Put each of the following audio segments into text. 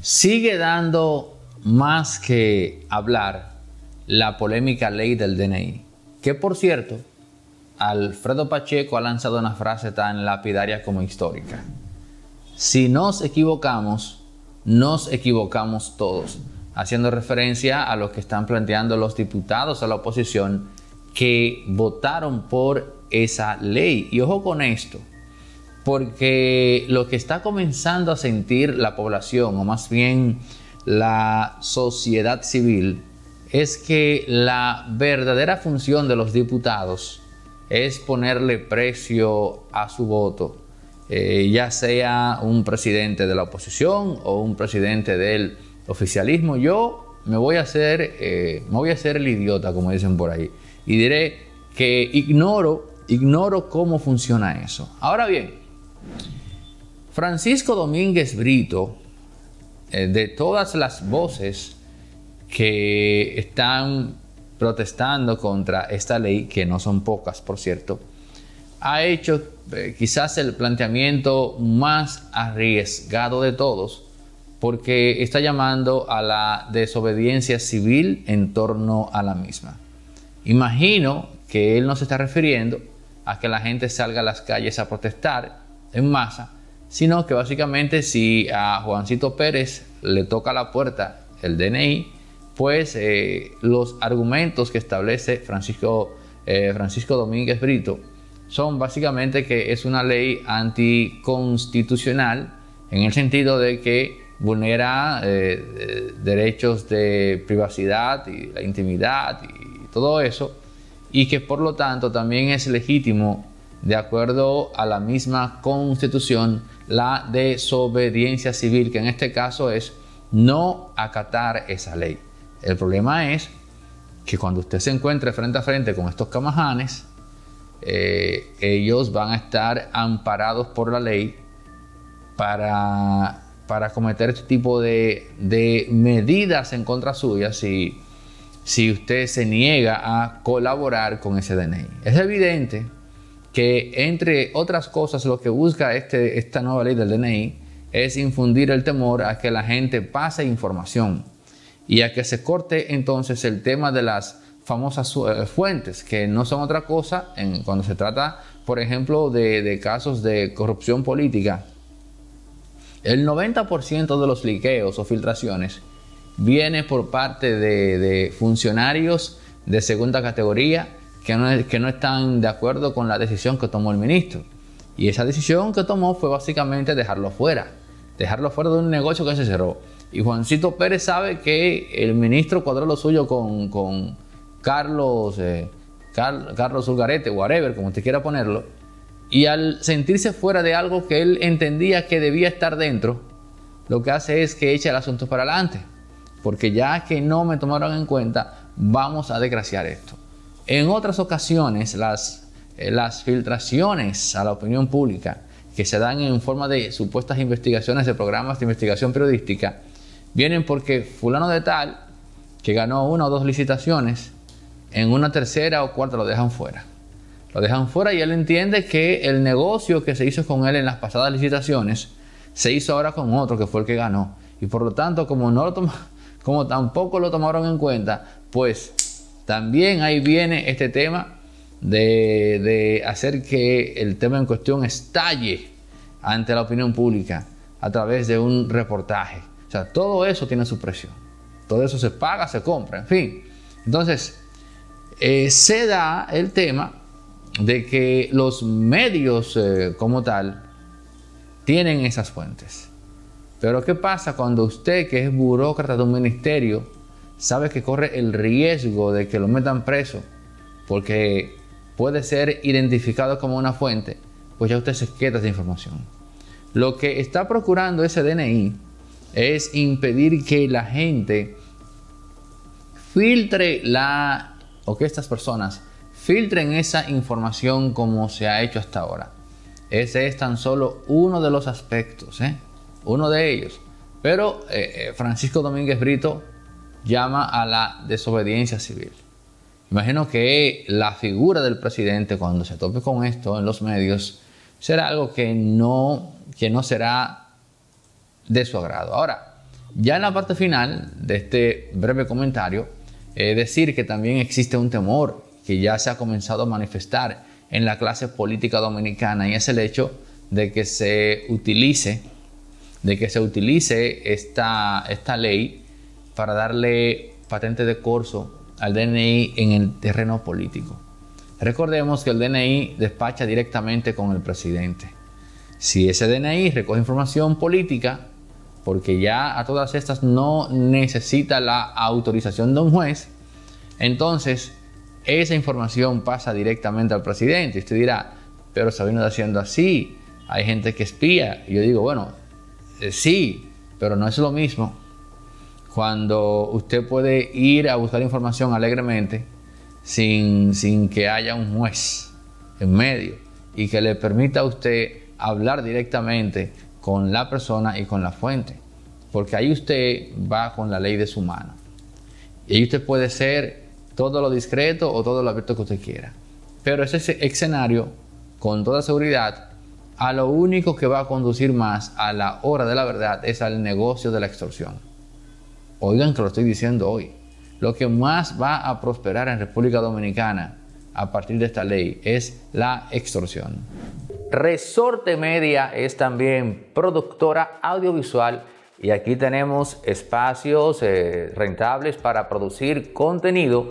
Sigue dando más que hablar la polémica ley del DNI, que por cierto, Alfredo Pacheco ha lanzado una frase tan lapidaria como histórica. Si nos equivocamos, nos equivocamos todos, haciendo referencia a lo que están planteando los diputados a la oposición que votaron por esa ley. Y ojo con esto, porque lo que está comenzando a sentir la población, o más bien la sociedad civil, es que la verdadera función de los diputados es ponerle precio a su voto, eh, ya sea un presidente de la oposición o un presidente del oficialismo. Yo me voy a hacer, eh, voy a hacer el idiota, como dicen por ahí, y diré que ignoro, ignoro cómo funciona eso. Ahora bien, Francisco Domínguez Brito, eh, de todas las voces que están protestando contra esta ley, que no son pocas, por cierto, ha hecho eh, quizás el planteamiento más arriesgado de todos, porque está llamando a la desobediencia civil en torno a la misma. Imagino que él no se está refiriendo a que la gente salga a las calles a protestar, en masa, sino que básicamente si a Juancito Pérez le toca la puerta el DNI, pues eh, los argumentos que establece Francisco, eh, Francisco Domínguez Brito son básicamente que es una ley anticonstitucional en el sentido de que vulnera eh, derechos de privacidad y la intimidad y todo eso, y que por lo tanto también es legítimo de acuerdo a la misma constitución, la desobediencia civil, que en este caso es no acatar esa ley. El problema es que cuando usted se encuentre frente a frente con estos camajanes, eh, ellos van a estar amparados por la ley para, para cometer este tipo de, medidas en contra suya si, si usted se niega a colaborar con ese DNI. Es evidente que entre otras cosas lo que busca este, esta nueva ley del DNI es infundir el temor a que la gente pase información y a que se corte entonces el tema de las famosas eh, fuentes, que no son otra cosa cuando se trata, por ejemplo, de, casos de corrupción política. El 90% de los liqueos o filtraciones viene por parte de funcionarios de segunda categoría, que no, están de acuerdo con la decisión que tomó el ministro. Y esa decisión que tomó fue básicamente dejarlo fuera, dejarlo fuera de un negocio que se cerró. Y Juancito Pérez sabe que el ministro cuadró lo suyo con, Carlos, eh, whatever, como usted quiera ponerlo. Y al sentirse fuera de algo que él entendía que debía estar dentro, lo que hace es que echa el asunto para adelante. Porque ya que no me tomaron en cuenta, vamos a desgraciar esto. En otras ocasiones, eh, las, filtraciones a la opinión pública que se dan en forma de supuestas investigaciones de programas de investigación periodística, vienen porque fulano de tal, que ganó una o dos licitaciones, en una tercera o cuarta lo dejan fuera. Lo dejan fuera y él entiende que el negocio que se hizo con él en las pasadas licitaciones se hizo ahora con otro que fue el que ganó. Y por lo tanto, como, no como tampoco lo tomaron en cuenta, pues también ahí viene este tema de, hacer que el tema en cuestión estalle ante la opinión pública a través de un reportaje. O sea, todo eso tiene su presión. Todo eso se paga, se compra, en fin. Entonces, eh, se da el tema de que los medios eh, como tal tienen esas fuentes. Pero ¿qué pasa cuando usted, que es burócrata de un ministerio, ¿Sabe que corre el riesgo de que lo metan preso porque puede ser identificado como una fuente, pues ya usted se queda esa información. Lo que está procurando ese DNI es impedir que la gente filtre la o que estas personas filtren esa información como se ha hecho hasta ahora. Ese es tan solo uno de los aspectos, ¿eh? uno de ellos. Pero eh, eh, Francisco Domínguez Brito llama a la desobediencia civil. Imagino que la figura del presidente cuando se tope con esto en los medios será algo que no, que no será de su agrado. Ahora, ya en la parte final de este breve comentario, es eh, decir que también existe un temor que ya se ha comenzado a manifestar en la clase política dominicana y es el hecho de que se utilice, de que se utilice esta, esta ley para darle patente de corso al DNI en el terreno político. Recordemos que el DNI despacha directamente con el presidente. Si ese DNI recoge información política, porque ya a todas estas no necesita la autorización de un juez, entonces esa información pasa directamente al presidente. Y usted dirá, pero Sabino está haciendo así, hay gente que espía. Y yo digo, bueno, eh, sí, pero no es lo mismo cuando usted puede ir a buscar información alegremente sin, que haya un juez en medio y que le permita a usted hablar directamente con la persona y con la fuente. Porque ahí usted va con la ley de su mano. Y usted puede ser todo lo discreto o todo lo abierto que usted quiera. Pero ese escenario, con toda seguridad, a lo único que va a conducir más a la hora de la verdad es al negocio de la extorsión. Oigan que lo estoy diciendo hoy. Lo que más va a prosperar en República Dominicana a partir de esta ley es la extorsión. Resorte Media es también productora audiovisual y aquí tenemos espacios eh, rentables para producir contenido,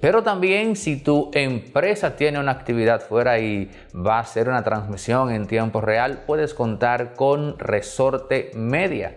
pero también si tu empresa tiene una actividad fuera y va a hacer una transmisión en tiempo real, puedes contar con Resorte Media.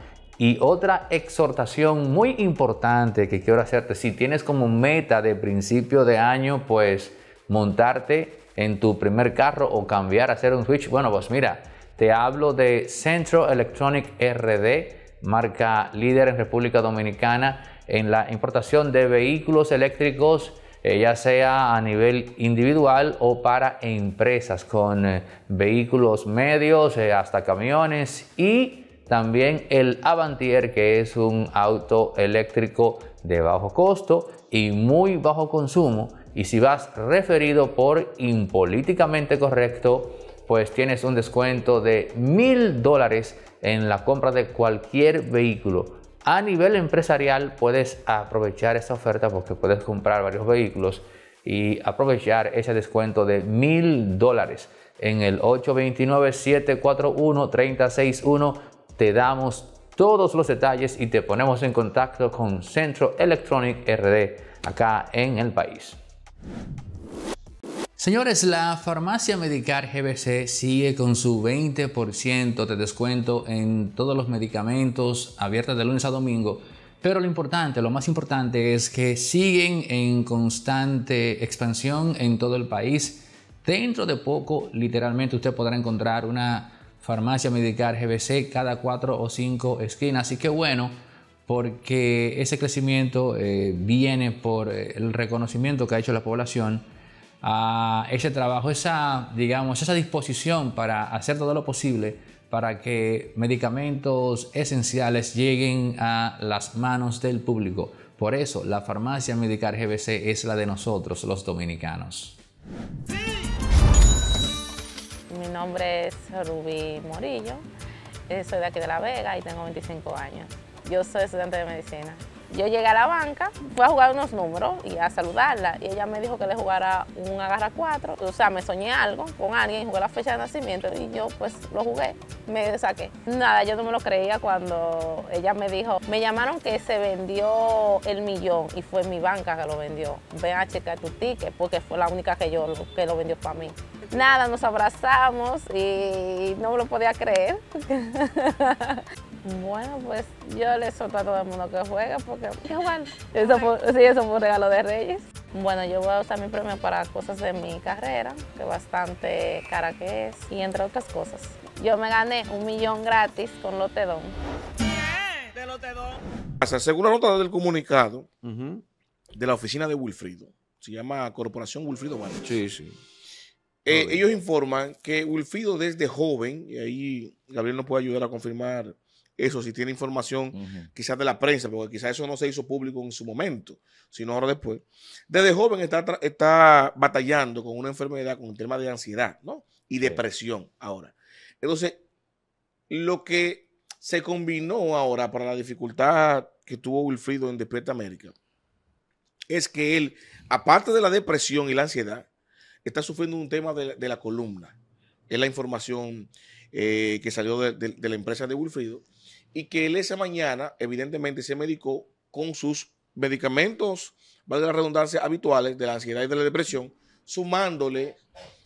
Y otra exhortación muy importante que quiero hacerte, si tienes como meta de principio de año, pues montarte en tu primer carro o cambiar, hacer un switch, bueno, pues mira, te hablo de Centro Electronic RD, marca líder en República Dominicana en la importación de vehículos eléctricos eh, ya sea a nivel individual o para empresas con eh, vehículos medios eh, hasta camiones y también el Avantier, que es un auto eléctrico de bajo costo y muy bajo consumo. Y si vas referido por impolíticamente correcto, pues tienes un descuento de mil dólares en la compra de cualquier vehículo. A nivel empresarial puedes aprovechar esta oferta porque puedes comprar varios vehículos y aprovechar ese descuento de mil dólares en el 829-741-361 te damos todos los detalles y te ponemos en contacto con Centro Electronic RD acá en el país. Señores, la farmacia Medicar GBC sigue con su 20% de descuento en todos los medicamentos abiertos de lunes a domingo. Pero lo importante, lo más importante es que siguen en constante expansión en todo el país. Dentro de poco, literalmente, usted podrá encontrar una Farmacia Medicar GBC cada cuatro o cinco esquinas. Así que bueno, porque ese crecimiento eh, viene por eh, el reconocimiento que ha hecho la población a ah, ese trabajo, esa, digamos, esa disposición para hacer todo lo posible para que medicamentos esenciales lleguen a las manos del público. Por eso, la farmacia Medicar GBC es la de nosotros, los dominicanos. Mi nombre es Rubí Morillo, eh, soy de aquí de La Vega y tengo 25 años. Yo soy estudiante de medicina. Yo llegué a la banca, fui a jugar unos números y a saludarla y ella me dijo que le jugara un agarra cuatro. O sea, me soñé algo con alguien, jugué la fecha de nacimiento y yo pues lo jugué, me saqué. Nada, yo no me lo creía cuando ella me dijo, me llamaron que se vendió el millón y fue mi banca que lo vendió. Ven a checar tu ticket porque fue la única que yo que lo vendió para mí nada, nos abrazamos y no me lo podía creer. bueno, pues yo le suelto a todo el mundo que juega porque igual, eso fue, sí, eso fue un regalo de Reyes. Bueno, yo voy a usar mi premio para cosas de mi carrera, que bastante cara que es, y entre otras cosas. Yo me gané un millón gratis con Lotedón. ¿Qué? ¿De Lotedón? Según la nota del comunicado de la oficina de Wilfrido, se llama Corporación Wilfrido Valle. Sí, sí. Ah, eh, ellos informan que Wilfido desde joven, y ahí Gabriel nos puede ayudar a confirmar eso, si tiene información quizás de la prensa, porque quizás eso no se hizo público en su momento, sino ahora después. Desde joven está, está batallando con una enfermedad, con un tema de ansiedad, ¿no? Y depresión ahora. Entonces, lo que se combinó ahora para la dificultad que tuvo Wilfrido en Despierta América es que él, aparte de la depresión y la ansiedad, está sufriendo un tema de la, columna. Es la información eh, que salió de, la empresa de Wilfrido y que él esa mañana, evidentemente, se medicó con sus medicamentos, valga la redundancia, habituales de la ansiedad y de la depresión, sumándole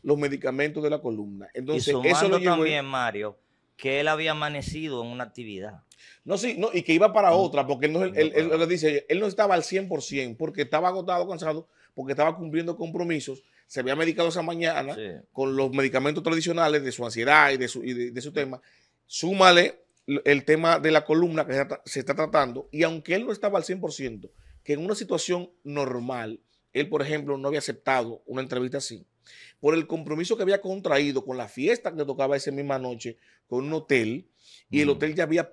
los medicamentos de la columna. Entonces, eso lo también, Mario, que él había amanecido en una actividad. No, sí, no, y que iba para mm. otra, porque él, no, él, él, dice, él no estaba al 100% porque estaba agotado, cansado, porque estaba cumpliendo compromisos, se había medicado esa mañana con los medicamentos tradicionales de su ansiedad y de su, tema, súmale el tema de la columna que se está, tratando y aunque él no estaba al 100%, que en una situación normal, él por ejemplo no había aceptado una entrevista así, por el compromiso que había contraído con la fiesta que le tocaba esa misma noche con un hotel y el mm. hotel ya había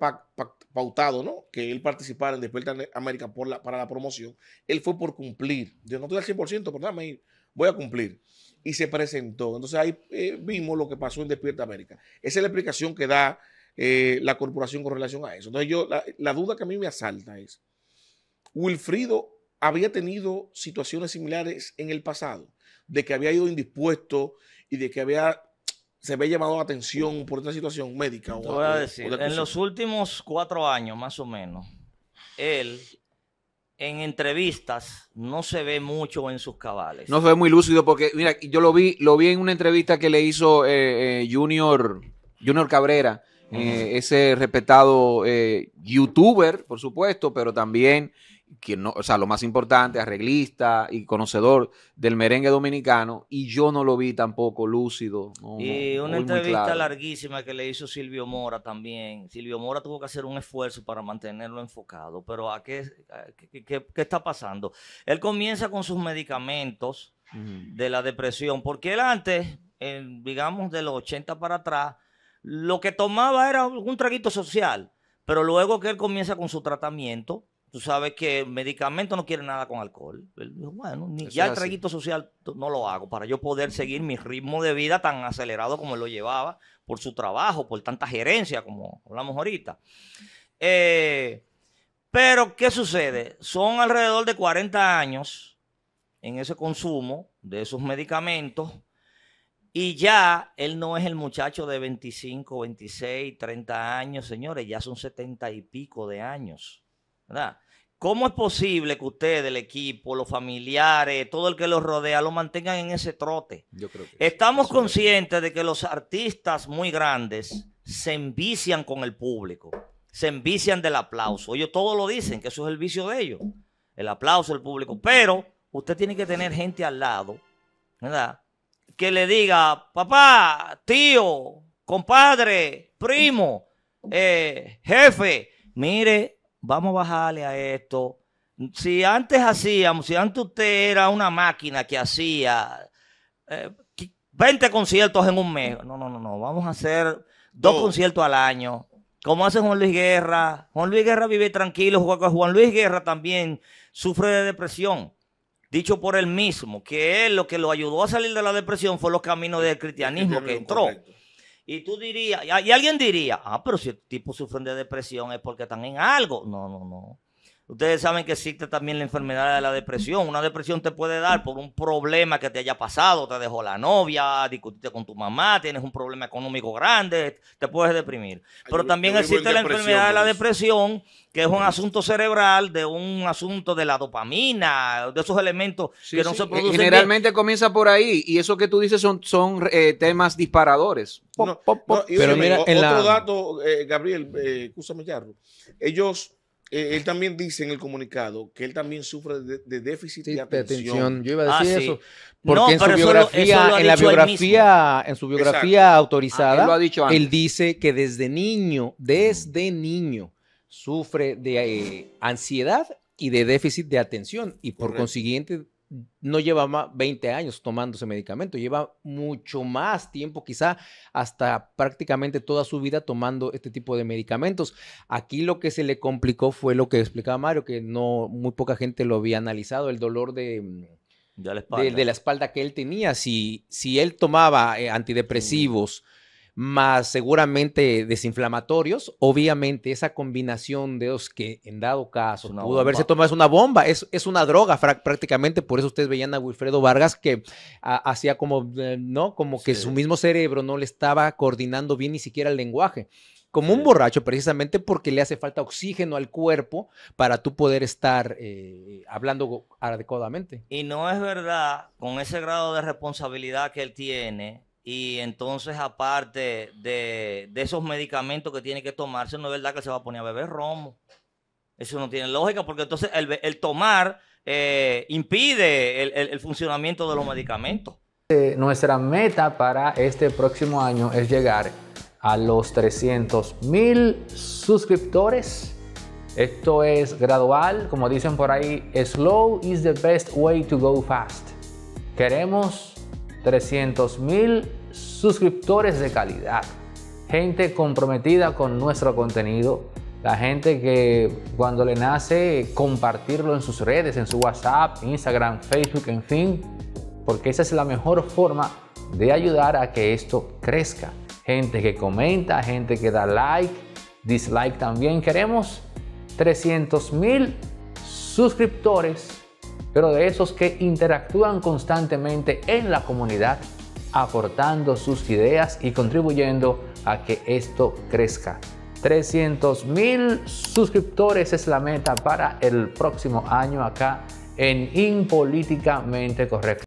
pautado, ¿no? Que él participara en Despierta América por la, para la promoción. Él fue por cumplir. Yo no estoy al 100%, pero déjame ir voy a cumplir. Y se presentó. Entonces ahí eh, vimos lo que pasó en Despierta América. Esa es la explicación que da eh, la corporación con relación a eso. Entonces yo, la, duda que a mí me asalta es, Wilfrido había tenido situaciones similares en el pasado, de que había ido indispuesto y de que había se había llamado atención por esta situación médica. O, voy a decir, en los últimos cuatro años, más o menos, él en entrevistas no se ve mucho en sus cabales. No se ve muy lúcido porque, mira, yo lo vi, lo vi en una entrevista que le hizo eh, eh, Junior, Junior Cabrera, eh, ese respetado youtuber, por supuesto, pero también no, o sea, lo más importante, arreglista y conocedor del merengue dominicano, y yo no lo vi tampoco lúcido. y una entrevista larguísima que le hizo Silvio Mora también. Silvio Mora tuvo que hacer un esfuerzo para mantenerlo enfocado, pero ¿a qué, está pasando? Él comienza con sus medicamentos de la depresión, porque él antes, digamos de los 80 para atrás, lo que tomaba era un traguito social, pero luego que él comienza con su tratamiento, tú sabes que medicamento no quiere nada con alcohol. Bueno, ni ya el traguito social no lo hago para yo poder seguir mi ritmo de vida tan acelerado como lo llevaba por su trabajo, por tanta gerencia como hablamos ahorita. Eh, pero, ¿qué sucede? Son alrededor de 40 años en ese consumo de esos medicamentos y ya él no es el muchacho de 25, 26, 30 años, señores, ya son 70 y pico de años ¿verdad? ¿Cómo es posible que usted, el equipo, los familiares, todo el que los rodea, lo mantengan en ese trote? Yo creo que Estamos conscientes de que los artistas muy grandes se envician con el público, se envician del aplauso. Ellos todos lo dicen, que eso es el vicio de ellos, el aplauso del público. Pero usted tiene que tener gente al lado, ¿verdad? Que le diga, papá, tío, compadre, primo, eh, jefe, mire, vamos a bajarle a esto. Si antes hacíamos, si antes usted era una máquina que hacía 20 eh, conciertos en un mes, no, no, no, no, vamos a hacer dos conciertos al año. Como hace Juan Luis Guerra. Juan Luis Guerra vive tranquilo. Juan Luis Guerra también sufre de depresión dicho por él mismo, que él lo que lo ayudó a salir de la depresión fue los caminos del cristianismo que entró. Y tú dirías, y alguien diría, ah, pero si el tipo sufren de depresión es porque están en algo. No, no, no. Ustedes saben que existe también la enfermedad de la depresión. Una depresión te puede dar por un problema que te haya pasado, te dejó la novia, discutiste con tu mamá, tienes un problema económico grande, te puedes deprimir. Pero también existe la enfermedad de la depresión, que es un asunto cerebral, de un asunto de la dopamina, de esos elementos que no se eh, producen. Generalmente comienza por ahí y eso que tú dices son, son eh, temas disparadores. Pero mira, otro dato, eh, Gabriel, escúchame eh, Ellos eh, él también dice en el comunicado que él también sufre de, déficit de, atención. Yo iba a ah, decir eso. Porque en, su biografía, en la biografía, en su biografía autorizada, ah, él, dice que desde niño, desde niño, sufre de eh, ansiedad y de déficit de atención y por consiguiente no lleva 20 años tomando ese medicamento, lleva mucho más tiempo, quizá hasta prácticamente toda su vida tomando este tipo de medicamentos. Aquí lo que se le complicó fue lo que explicaba Mario, que no muy poca gente lo había analizado, el dolor de, mm, de, la, espalda. que él tenía. Si, si él tomaba eh, antidepresivos, más seguramente desinflamatorios, obviamente esa combinación de dos que en dado caso pudo haberse tomado es una bomba, es, una droga prácticamente, por eso ustedes veían a Wilfredo Vargas que hacía como, eh, ¿no? Como que su mismo cerebro no le estaba coordinando bien ni siquiera el lenguaje como un borracho, precisamente porque le hace falta oxígeno al cuerpo para tú poder estar eh, hablando adecuadamente. Y no es verdad, con ese grado de responsabilidad que él tiene, y entonces, aparte de, esos medicamentos que tiene que tomarse, no es verdad que se va a poner a beber romo. Eso no tiene lógica, porque entonces el, tomar eh, impide el, funcionamiento de los medicamentos. Eh, nuestra meta para este próximo año es llegar a los 300 mil suscriptores. Esto es gradual, como dicen por ahí, slow is the best way to go fast. Queremos 300 mil suscriptores de calidad, gente comprometida con nuestro contenido, la gente que cuando le nace compartirlo en sus redes, en su WhatsApp, Instagram, Facebook, en fin, porque esa es la mejor forma de ayudar a que esto crezca. Gente que comenta, gente que da like, dislike también. Queremos 300 mil suscriptores pero de esos que interactúan constantemente en la comunidad, aportando sus ideas y contribuyendo a que esto crezca. 300 mil suscriptores es la meta para el próximo año acá en Impolíticamente Correcto.